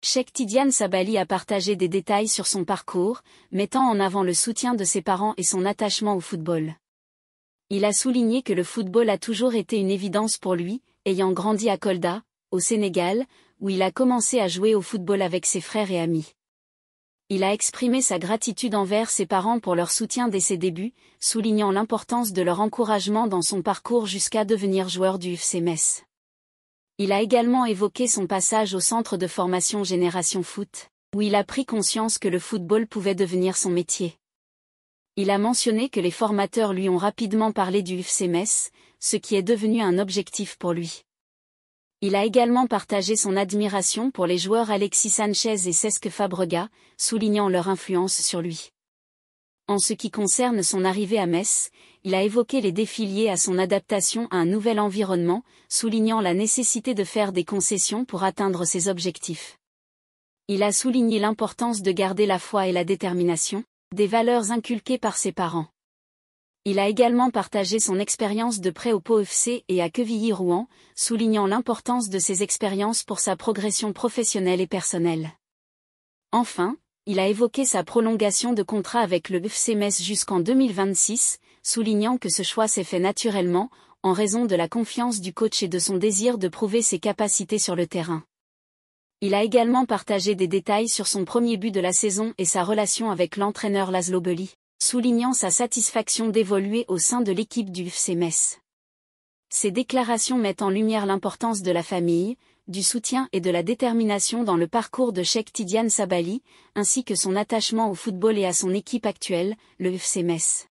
Cheikh Tidiane Sabali a partagé des détails sur son parcours, mettant en avant le soutien de ses parents et son attachement au football. Il a souligné que le football a toujours été une évidence pour lui, ayant grandi à Kolda, au Sénégal, où il a commencé à jouer au football avec ses frères et amis. Il a exprimé sa gratitude envers ses parents pour leur soutien dès ses débuts, soulignant l'importance de leur encouragement dans son parcours jusqu'à devenir joueur du FC Metz. Il a également évoqué son passage au centre de formation Génération Foot, où il a pris conscience que le football pouvait devenir son métier. Il a mentionné que les formateurs lui ont rapidement parlé du FC Metz, ce qui est devenu un objectif pour lui. Il a également partagé son admiration pour les joueurs Alexis Sanchez et Cesc Fabrega, soulignant leur influence sur lui. En ce qui concerne son arrivée à Metz, il a évoqué les défis liés à son adaptation à un nouvel environnement, soulignant la nécessité de faire des concessions pour atteindre ses objectifs. Il a souligné l'importance de garder la foi et la détermination, des valeurs inculquées par ses parents. Il a également partagé son expérience de prêt au POFC et à Quevilly-Rouen, soulignant l'importance de ces expériences pour sa progression professionnelle et personnelle. Enfin, il a évoqué sa prolongation de contrat avec le FC Metz jusqu'en 2026, soulignant que ce choix s'est fait naturellement, en raison de la confiance du coach et de son désir de prouver ses capacités sur le terrain. Il a également partagé des détails sur son premier but de la saison et sa relation avec l'entraîneur Laszlo Belli, soulignant sa satisfaction d'évoluer au sein de l'équipe du FC Metz. Ces déclarations mettent en lumière l'importance de la famille, du soutien et de la détermination dans le parcours de Sheikh Tidiane Sabali, ainsi que son attachement au football et à son équipe actuelle, le FC Metz.